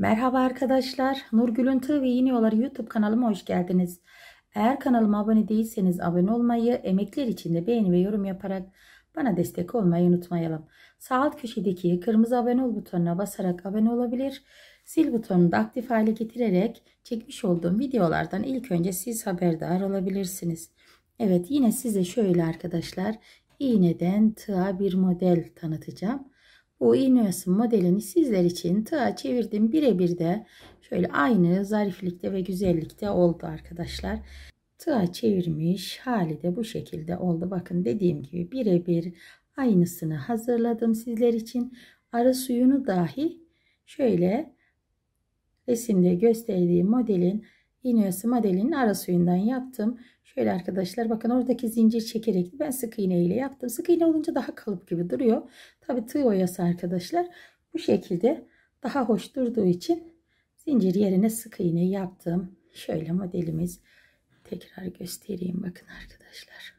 Merhaba arkadaşlar. Nurgül'ün Tığ ve Yeni Yolları YouTube kanalıma hoş geldiniz. Eğer kanalıma abone değilseniz abone olmayı, emekler için de beğeni ve yorum yaparak bana destek olmayı unutmayalım. Sağ alt köşedeki kırmızı abone ol butonuna basarak abone olabilir. Zil butonunu da aktif hale getirerek çekmiş olduğum videolardan ilk önce siz haberdar olabilirsiniz. Evet yine size şöyle arkadaşlar iğneden tığa bir model tanıtacağım. Bu Ineos'un modelini sizler için tığa çevirdim. Birebir de şöyle aynı zariflikte ve güzellikte oldu arkadaşlar. Tığa çevirmiş hali de bu şekilde oldu. Bakın dediğim gibi birebir aynısını hazırladım sizler için. ara suyunu dahi şöyle resimde gösterdiğim modelin Yeni Yası Madeli'nin ara suyundan yaptım. Şöyle arkadaşlar bakın oradaki zincir çekerek ben sık iğne ile yaptım. Sık iğne olunca daha kalıp gibi duruyor. Tabi tığ oyası arkadaşlar bu şekilde daha hoş durduğu için zincir yerine sık iğne yaptım. Şöyle modelimiz tekrar göstereyim bakın arkadaşlar.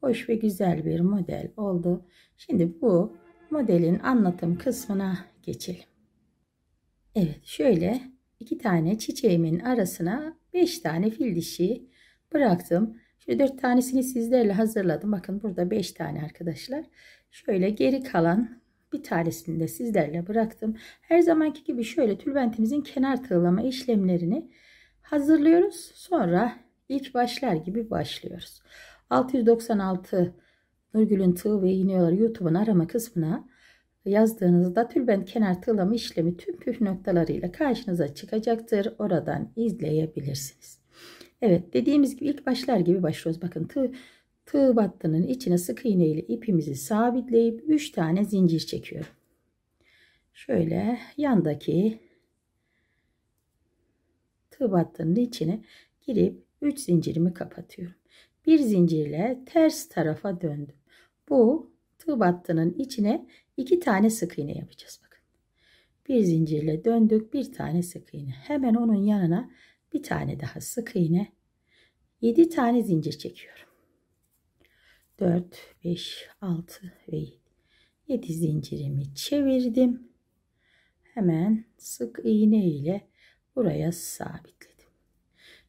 Hoş ve güzel bir model oldu. Şimdi bu modelin anlatım kısmına geçelim. Evet şöyle 2 tane çiçeğimin arasına beş tane fil dişi bıraktım. Şu dört tanesini sizlerle hazırladım. Bakın burada beş tane arkadaşlar. Şöyle geri kalan bir tanesini de sizlerle bıraktım. Her zamanki gibi şöyle tülbentimizin kenar tığlama işlemlerini hazırlıyoruz. Sonra ilk başlar gibi başlıyoruz. 696 Nurgül'ün tığ ve iğneyoları YouTube'un arama kısmına yazdığınızda tülbent kenar tığlama işlemi tüm püf noktalarıyla karşınıza çıkacaktır. Oradan izleyebilirsiniz. Evet dediğimiz gibi ilk başlar gibi başlıyoruz. Bakın tığ, tığ battının içine sık iğne ile ipimizi sabitleyip 3 tane zincir çekiyorum. Şöyle yandaki tığ battının içine girip 3 zincirimi kapatıyorum. Bir zincirle ters tarafa döndüm. Bu tığ battının içine 2 tane sık iğne yapacağız. Bakın. Bir zincirle döndük. Bir tane sık iğne. Hemen onun yanına bir tane daha sık iğne. 7 tane zincir çekiyorum. 4, 5, 6 ve 7. 7 zincirimi çevirdim. Hemen sık iğne ile buraya sabitledim.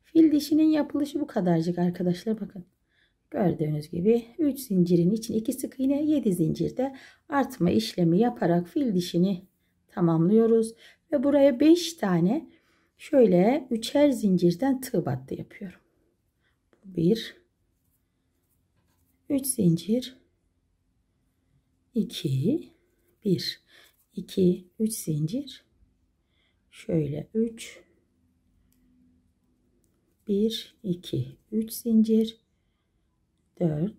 Fil dişinin yapılışı bu kadarcık arkadaşlar bakın. Gördüğünüz gibi 3 zincirin için 2 sık iğne 7 zincirde artma işlemi yaparak fil dişini tamamlıyoruz. Ve buraya 5 tane şöyle üçer zincirden tığ battı yapıyorum. 1 3 zincir 2 1 2 3 zincir şöyle 3 1 2 3 zincir 4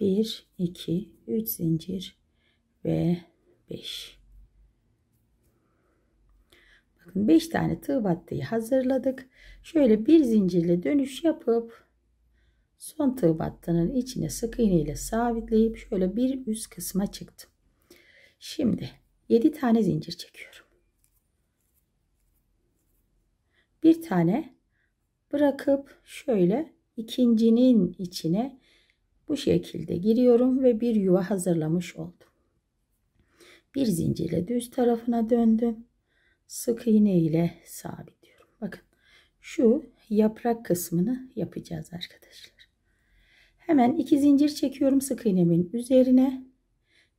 1 2 3 zincir ve 5 bakın 5 tane tığ battıyı hazırladık şöyle bir zincirle dönüş yapıp son tığ battının içine sık iğne ile sabitleyip şöyle bir üst kısma çıktım şimdi 7 tane zincir çekiyorum bir tane bırakıp şöyle ikincinin içine bu şekilde giriyorum ve bir yuva hazırlamış oldum. Bir zincirle düz tarafına döndüm. Sık iğne ile sabitliyorum. Bakın şu yaprak kısmını yapacağız arkadaşlar. Hemen iki zincir çekiyorum sık iğnemin üzerine.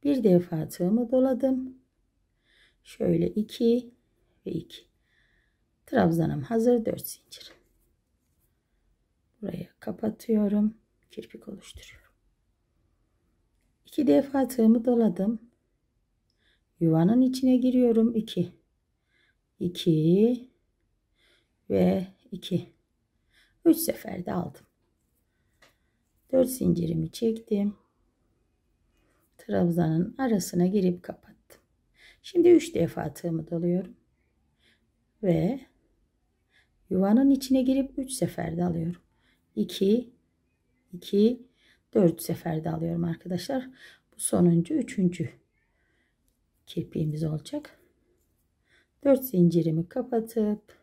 Bir defa tığımı doladım. Şöyle iki ve iki. Trabzanım hazır dört zincir. Buraya kapatıyorum. Kirpik oluşturuyorum. İki defa tığımı doladım. Yuvanın içine giriyorum. 2 2 ve iki. Üç seferde aldım. Dört zincirimi çektim. Trabzanın arasına girip kapattım. Şimdi üç defa tığımı doluyorum. Ve yuvanın içine girip üç seferde alıyorum. 2 2 4 seferde alıyorum arkadaşlar. Bu sonuncu 3. kirpiğimiz olacak. 4 zincirimi kapatıp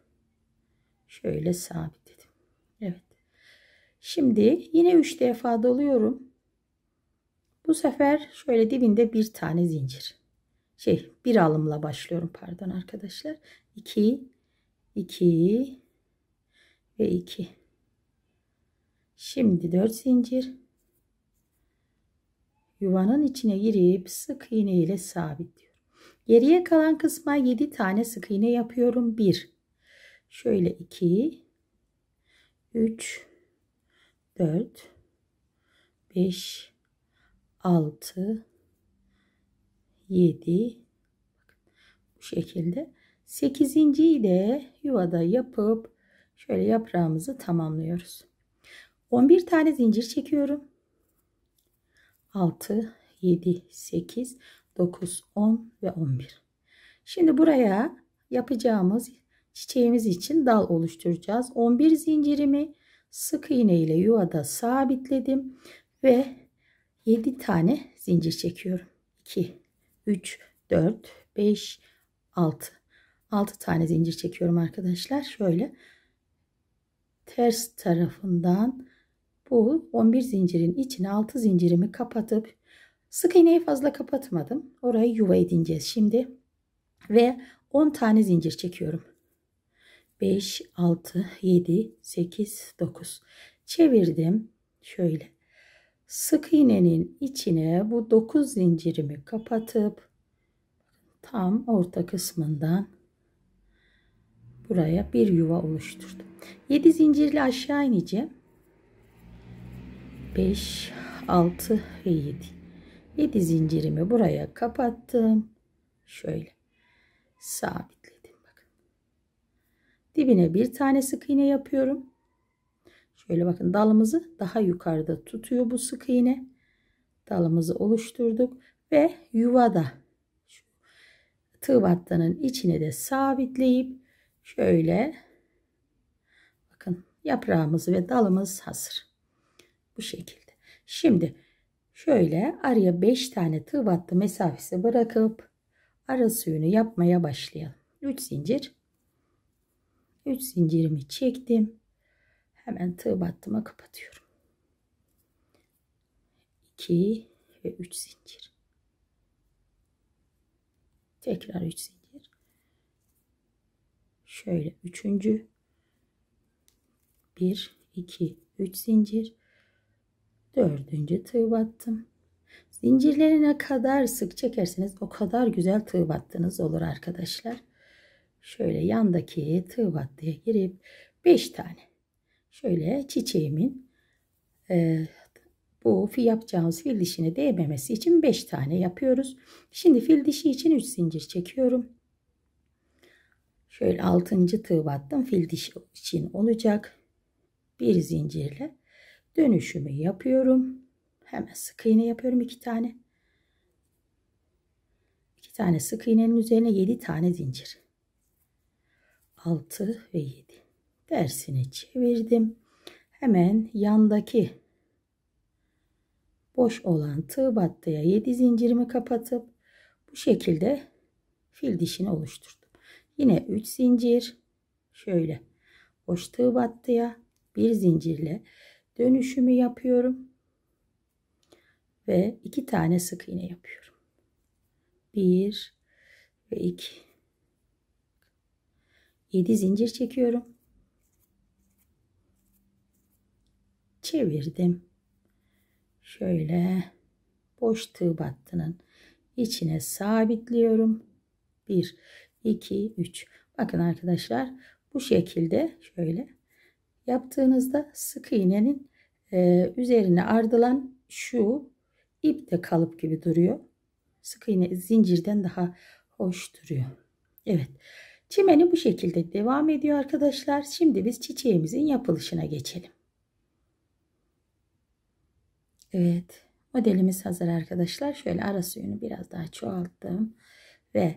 şöyle sabitledim. Evet. Şimdi yine 3 defa doluyorum. Bu sefer şöyle dibinde bir tane zincir. Şey bir alımla başlıyorum pardon arkadaşlar. 2 2 ve 2 Şimdi 4 zincir yuvanın içine girip sık iğne ile sabitliyorum. Geriye kalan kısma 7 tane sık iğne yapıyorum. 1 şöyle 2 3 4 5 6 7 bu şekilde 8. de yuvada yapıp şöyle yaprağımızı tamamlıyoruz. 11 tane zincir çekiyorum. 6, 7, 8, 9, 10 ve 11. Şimdi buraya yapacağımız çiçeğimiz için dal oluşturacağız. 11 zincirimi sık iğne ile yuvada sabitledim ve 7 tane zincir çekiyorum. 2, 3, 4, 5, 6. 6 tane zincir çekiyorum arkadaşlar. Şöyle ters tarafından bu 11 zincirin içine 6 zincirimi kapatıp sık iğneyi fazla kapatmadım. Orayı yuva edineceğiz şimdi. Ve 10 tane zincir çekiyorum. 5, 6, 7, 8, 9. Çevirdim. Şöyle. Sık iğnenin içine bu 9 zincirimi kapatıp tam orta kısmından buraya bir yuva oluşturdum. 7 zincirle aşağı ineceğim. 5 6 ve 7 7 zincirimi buraya kapattım şöyle sabitledim bakın dibine bir tane sık iğne yapıyorum şöyle bakın dalımızı daha yukarıda tutuyor bu sık iğne dalımızı oluşturduk ve yuvada tığ battının içine de sabitleyip şöyle bakın yaprağımız ve dalımız hazır bu şekilde. Şimdi şöyle araya 5 tane tığ battı mesafesi bırakıp arası suyunu yapmaya başlayalım. 3 zincir 3 zincirimi çektim. Hemen tığ battıma kapatıyorum. 2 ve 3 zincir. Tekrar 3 zincir. Şöyle üçüncü 1 2 3 zincir Dördüncü tığ battım. Zincirlerine kadar sık çekerseniz o kadar güzel tığ battınız olur arkadaşlar. Şöyle yandaki tığ battıya girip 5 tane şöyle çiçeğimin e, bu yapacağımız fil dişine değmemesi için 5 tane yapıyoruz. Şimdi fil dişi için 3 zincir çekiyorum. Şöyle 6. tığ battım. Fil dişi için olacak. Bir zincirle dönüşümü yapıyorum. Hemen sık iğne yapıyorum iki tane. İki tane sık iğnenin üzerine yedi tane zincir. Altı ve yedi. Dersini çevirdim. Hemen yandaki boş olan tığ battıya yedi zincirimi kapatıp bu şekilde fil dişini oluşturdum. Yine üç zincir şöyle boş tığ battıya bir zincirle dönüşümü yapıyorum. Ve iki tane sık iğne yapıyorum. Bir ve iki. Yedi zincir çekiyorum. Çevirdim. Şöyle boş tığ battının içine sabitliyorum. Bir, iki, üç. Bakın arkadaşlar bu şekilde şöyle yaptığınızda sık iğnenin e, üzerine ardılan şu ip de kalıp gibi duruyor. Sık iğne zincirden daha hoş duruyor. Evet. Çimeni bu şekilde devam ediyor arkadaşlar. Şimdi biz çiçeğimizin yapılışına geçelim. Evet. Modelimiz hazır arkadaşlar. Şöyle arası yönü biraz daha çoğalttım. Ve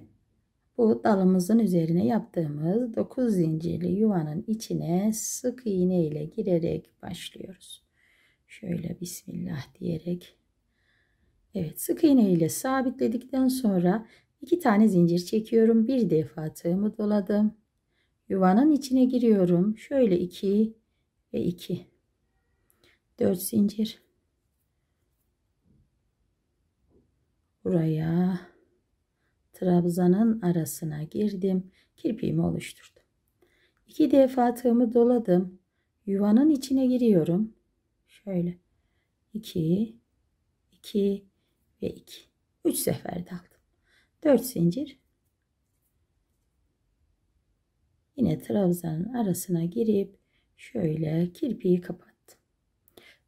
bu dalımızın üzerine yaptığımız 9 zincirli yuvanın içine sık iğne ile girerek başlıyoruz. Şöyle bismillah diyerek. Evet sık iğne ile sabitledikten sonra iki tane zincir çekiyorum. Bir defa tığımı doladım. Yuvanın içine giriyorum. Şöyle 2 ve 2. 4 zincir. Buraya trabzanın arasına girdim. Kirpiğimi oluşturdum. İki defa tığımı doladım. Yuvanın içine giriyorum. Şöyle. 2, iki ve iki. Üç sefer daldım. Dört zincir. Yine trabzanın arasına girip şöyle kirpiği kapattım.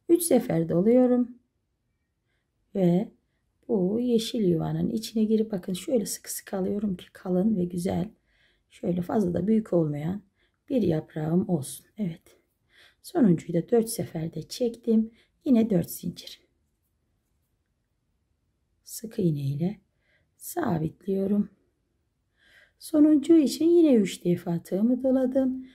Üç sefer doluyorum ve bu yeşil yuvanın içine girip bakın şöyle sıkı sıkı alıyorum ki kalın ve güzel. Şöyle fazla da büyük olmayan bir yaprağım olsun. Evet. Sonuncuyu da 4 seferde çektim. Yine 4 zincir. Sık iğne ile sabitliyorum. Sonuncu için yine 3 defa tığımı doladım.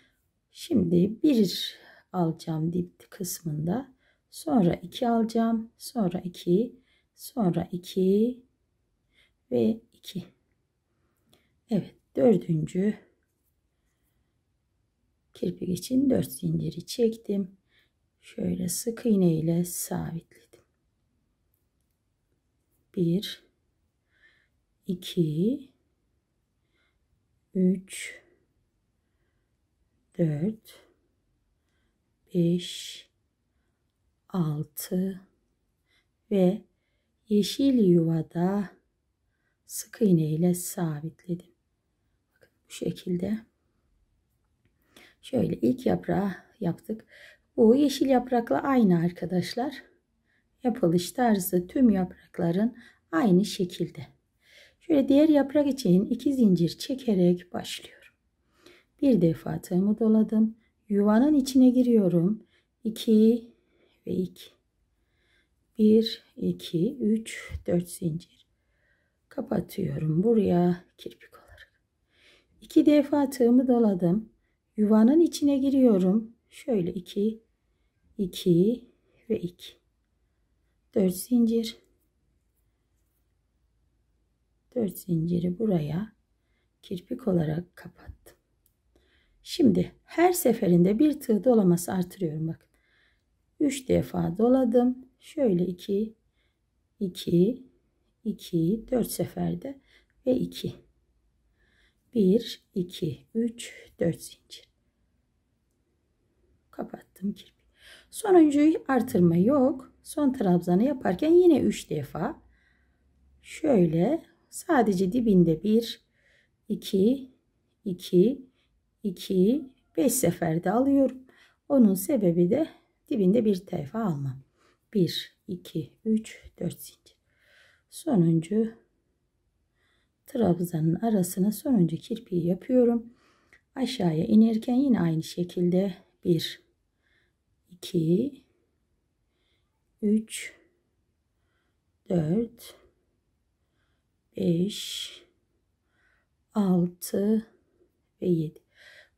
Şimdi bir alacağım dip kısmında. Sonra 2 alacağım. Sonra 2 Sonra 2 ve 2. Evet dördüncü kirpik için 4 zinciri çektim. Şöyle sık iğne ile sabitledim. 1 2 3 4 5 6 ve yeşil yuvada sık iğne ile sabitledim. Bakın bu şekilde. Şöyle ilk yaprağı yaptık. Bu yeşil yaprakla aynı arkadaşlar. Yapılış tarzı tüm yaprakların aynı şekilde. Şöyle diğer yaprak için iki zincir çekerek başlıyorum. Bir defa tığımı doladım. Yuvanın içine giriyorum. 2 ve 2. 1 2 3 4 zincir kapatıyorum buraya kirpik olarak iki defa tığımı doladım yuvanın içine giriyorum şöyle 2 2 ve 2 4 zincir 4 zinciri buraya kirpik olarak kapattım şimdi her seferinde bir tığ dolaması artırıyorum bak 3 defa doladım şöyle 2 2 2 4 seferde ve 2 1 2 3 4 zincir kapattım kirpi sonuncuyu artırma yok son trabzanı yaparken yine 3 defa şöyle sadece dibinde 1 2 2 2 5 seferde alıyorum onun sebebi de dibinde bir defa almam 1 2 3 4 zincir sonuncu trabzanın arasına sonuncu kirpiği yapıyorum aşağıya inerken yine aynı şekilde 1 2 3 4 5 6 ve 7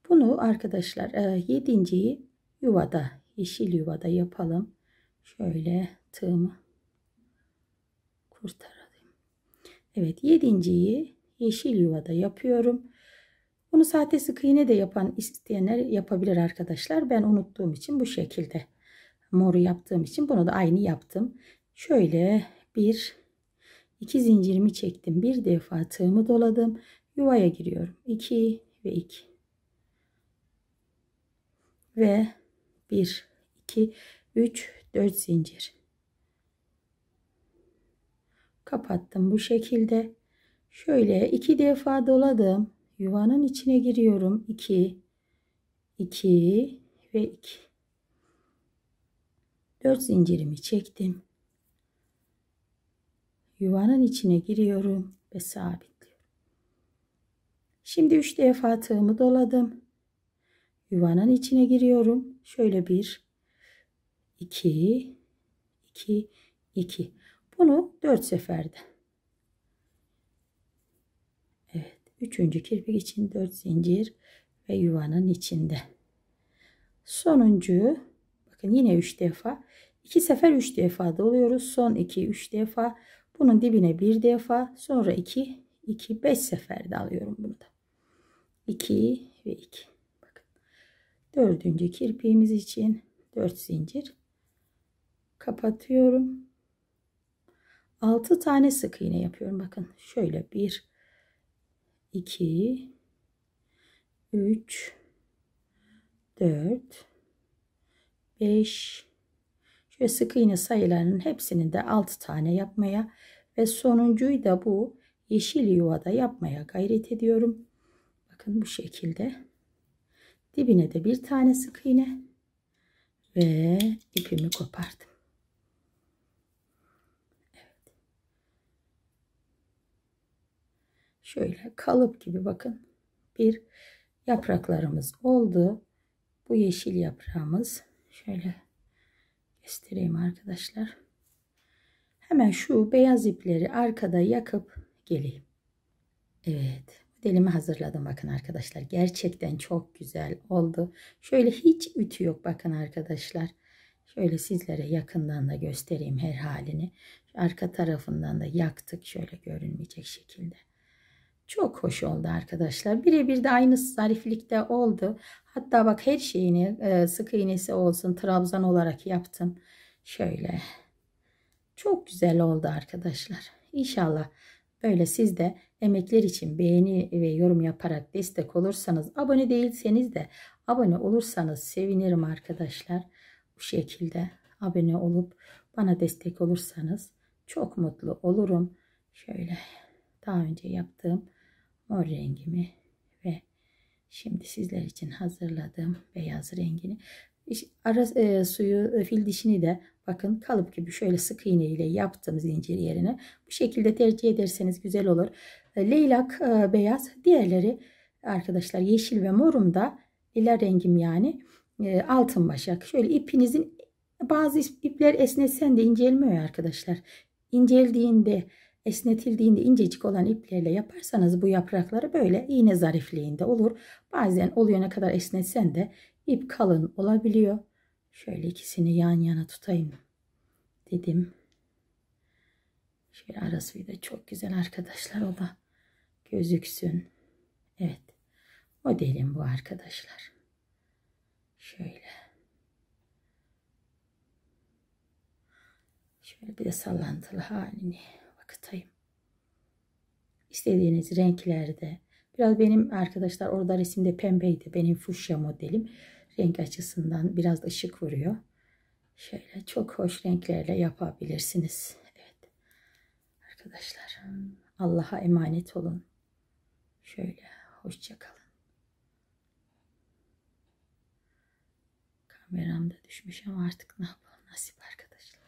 bunu arkadaşlar 7.yi e, yuvada yeşil yuvada yapalım Şöyle tığımı kurtaralım. Evet yedinciyi yeşil yuvada yapıyorum. Bunu sahte sık iğne de yapan isteyenler yapabilir arkadaşlar. Ben unuttuğum için bu şekilde moru yaptığım için bunu da aynı yaptım. Şöyle bir iki zincirimi çektim. Bir defa tığımı doladım. Yuvaya giriyorum. 2 ve 2 ve 1 2 3 4 zincir kapattım bu şekilde şöyle 2 defa doladım yuvanın içine giriyorum 2 2 ve 2 4 zincirimi çektim yuvanın içine giriyorum ve sabitliyorum şimdi 3 defa tığımı doladım yuvanın içine giriyorum şöyle bir 2 2 2 bunu 4 seferde Evet üçüncü kirpik için 4 zincir ve yuvanın içinde sonuncu bakın yine 3 defa 2 sefer 3 defa doluyoruz son 2 3 defa bunun dibine 1 defa sonra 2 2 5 seferde alıyorum bunu da 2 ve 2 bakın dördüncü kirpiğimiz için 4 zincir kapatıyorum. 6 tane sık iğne yapıyorum. Bakın şöyle 1 2 3 4 5 Şöyle sık iğne sayılarının hepsini de 6 tane yapmaya ve sonuncuyu da bu yeşil yuvada yapmaya gayret ediyorum. Bakın bu şekilde. Dibine de bir tane sık iğne ve ipimi kopardım. şöyle kalıp gibi bakın bir yapraklarımız oldu. Bu yeşil yaprağımız şöyle göstereyim arkadaşlar. Hemen şu beyaz ipleri arkada yakıp geleyim. Evet modelimi hazırladım bakın arkadaşlar. Gerçekten çok güzel oldu. Şöyle hiç ütü yok bakın arkadaşlar. Şöyle sizlere yakından da göstereyim her halini. Arka tarafından da yaktık şöyle görünmeyecek şekilde. Çok hoş oldu arkadaşlar. Birebir de aynı zariflikte oldu. Hatta bak her şeyini e, sık iğnesi olsun trabzan olarak yaptım. Şöyle. Çok güzel oldu arkadaşlar. İnşallah böyle siz de emekler için beğeni ve yorum yaparak destek olursanız abone değilseniz de abone olursanız sevinirim arkadaşlar. Bu şekilde abone olup bana destek olursanız çok mutlu olurum. Şöyle daha önce yaptığım mor rengimi ve şimdi sizler için hazırladığım beyaz rengini ara e, suyu e, fil dişini de bakın kalıp gibi şöyle sık iğne ile yaptım zincir yerine bu şekilde tercih ederseniz güzel olur e, leylak e, beyaz diğerleri arkadaşlar yeşil ve morum da lila rengim yani e, altın başak şöyle ipinizin bazı ipler esnesen de incelmiyor arkadaşlar inceldiğinde esnetildiğinde incecik olan iplerle yaparsanız bu yaprakları böyle iğne zarifliğinde olur. Bazen oluyor ne kadar esnetsen de ip kalın olabiliyor. Şöyle ikisini yan yana tutayım dedim. Şöyle arası da çok güzel arkadaşlar o da gözüksün. Evet modelim bu arkadaşlar. Şöyle. Şöyle bir de sallantılı halini kıtayım. İstediğiniz renklerde biraz benim arkadaşlar orada resimde pembeydi benim fuşya modelim. Renk açısından biraz ışık vuruyor. Şöyle çok hoş renklerle yapabilirsiniz. Evet. Arkadaşlar Allah'a emanet olun. Şöyle hoşça kalın. Kameram da düşmüş ama artık ne yapalım nasip arkadaşlar.